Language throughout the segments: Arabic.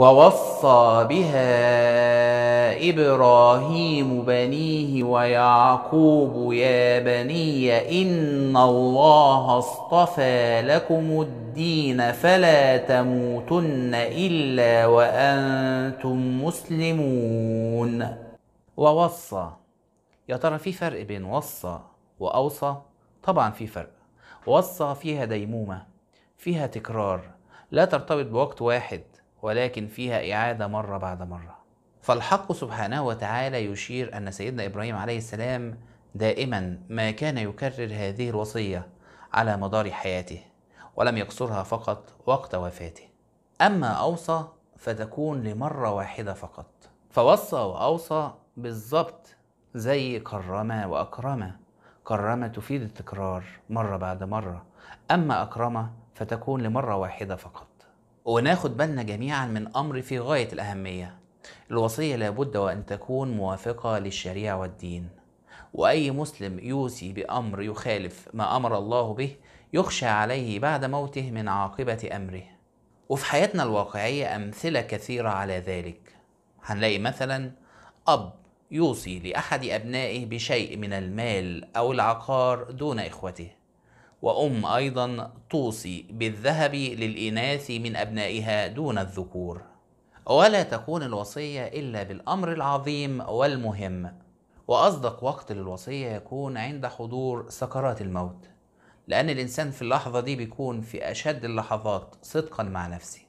ووصى بها إبراهيم بنيه ويعقوب يا بني إن الله اصطفى لكم الدين فلا تموتن إلا وأنتم مسلمون ووصى يا ترى في فرق بين وصى وأوصى طبعا في فرق وصى فيها ديمومة فيها تكرار لا ترتبط بوقت واحد ولكن فيها إعادة مرة بعد مرة فالحق سبحانه وتعالى يشير أن سيدنا إبراهيم عليه السلام دائما ما كان يكرر هذه الوصية على مدار حياته ولم يقصرها فقط وقت وفاته أما أوصى فتكون لمرة واحدة فقط فوصى وأوصى بالظبط زي كرم وأكرم كرم تفيد التكرار مرة بعد مرة أما أكرم فتكون لمرة واحدة فقط وناخد بالنا جميعا من أمر في غاية الأهمية الوصية لابد وأن تكون موافقة للشريعة والدين وأي مسلم يوصي بأمر يخالف ما أمر الله به يخشى عليه بعد موته من عاقبة أمره وفي حياتنا الواقعية أمثلة كثيرة على ذلك هنلاقي مثلا أب يوصي لأحد أبنائه بشيء من المال أو العقار دون إخوته وأم أيضا توصي بالذهب للإناث من أبنائها دون الذكور ولا تكون الوصية إلا بالأمر العظيم والمهم وأصدق وقت للوصية يكون عند حضور سكرات الموت لأن الإنسان في اللحظة دي بيكون في أشد اللحظات صدقا مع نفسه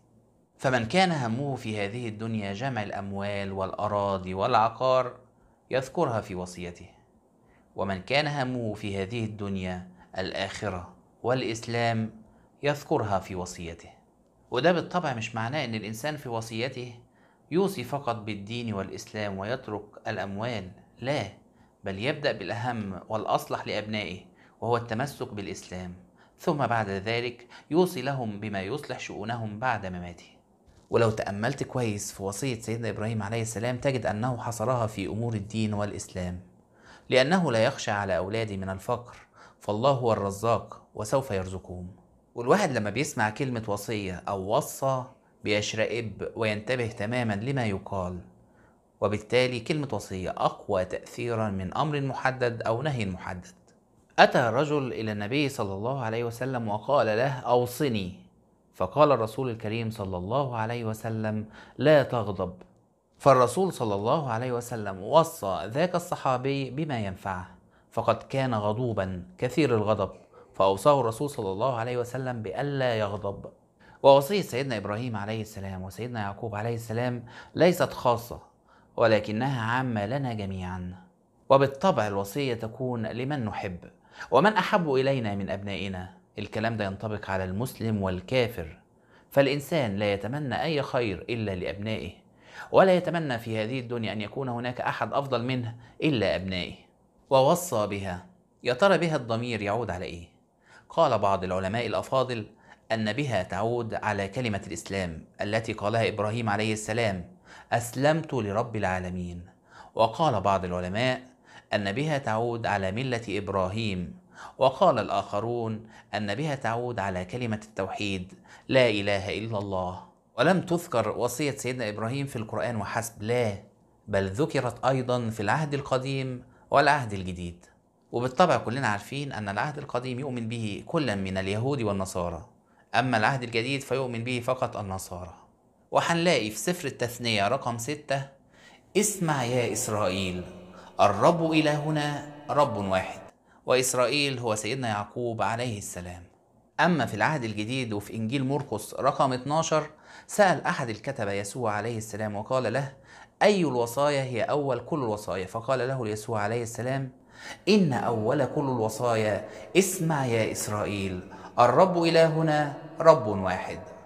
فمن كان همه في هذه الدنيا جمع الأموال والأراضي والعقار يذكرها في وصيته ومن كان همه في هذه الدنيا الآخرة والإسلام يذكرها في وصيته وده بالطبع مش معناه أن الإنسان في وصيته يوصي فقط بالدين والإسلام ويترك الأموال لا بل يبدأ بالأهم والأصلح لأبنائه وهو التمسك بالإسلام ثم بعد ذلك يوصي لهم بما يصلح شؤونهم بعد مماته ولو تأملت كويس في وصية سيدنا إبراهيم عليه السلام تجد أنه حصرها في أمور الدين والإسلام لأنه لا يخشى على أولاده من الفقر فالله هو الرزاق وسوف يرزقهم والواحد لما بيسمع كلمة وصية أو وصى بيشرئب وينتبه تماما لما يقال وبالتالي كلمة وصية أقوى تأثيرا من أمر محدد أو نهي محدد أتى رجل إلى النبي صلى الله عليه وسلم وقال له أوصني فقال الرسول الكريم صلى الله عليه وسلم لا تغضب فالرسول صلى الله عليه وسلم وصى ذاك الصحابي بما ينفعه فقد كان غضوبا كثير الغضب فأوصاه الرسول صلى الله عليه وسلم بألا يغضب ووصية سيدنا إبراهيم عليه السلام وسيدنا يعقوب عليه السلام ليست خاصة ولكنها عامة لنا جميعا وبالطبع الوصية تكون لمن نحب ومن أحب إلينا من أبنائنا الكلام ده ينطبق على المسلم والكافر فالإنسان لا يتمنى أي خير إلا لأبنائه ولا يتمنى في هذه الدنيا أن يكون هناك أحد أفضل منه إلا أبنائه ووصى بها يا ترى بها الضمير يعود على إيه؟ قال بعض العلماء الأفاضل أن بها تعود على كلمة الإسلام التي قالها إبراهيم عليه السلام أسلمت لرب العالمين وقال بعض العلماء أن بها تعود على ملة إبراهيم وقال الآخرون أن بها تعود على كلمة التوحيد لا إله إلا الله ولم تذكر وصية سيدنا إبراهيم في القرآن وحسب لا بل ذكرت أيضا في العهد القديم والعهد الجديد وبالطبع كلنا عارفين أن العهد القديم يؤمن به كل من اليهود والنصارى أما العهد الجديد فيؤمن به فقط النصارى وهنلاقي في سفر التثنية رقم ستة اسمع يا إسرائيل الرب إلهنا رب واحد وإسرائيل هو سيدنا يعقوب عليه السلام أما في العهد الجديد وفي إنجيل مرقس رقم 12 سأل أحد الكتبة يسوع عليه السلام وقال له أي الوصايا هي أول كل الوصايا فقال له يسوع عليه السلام إن أول كل الوصايا اسمع يا إسرائيل الرب إلهنا رب واحد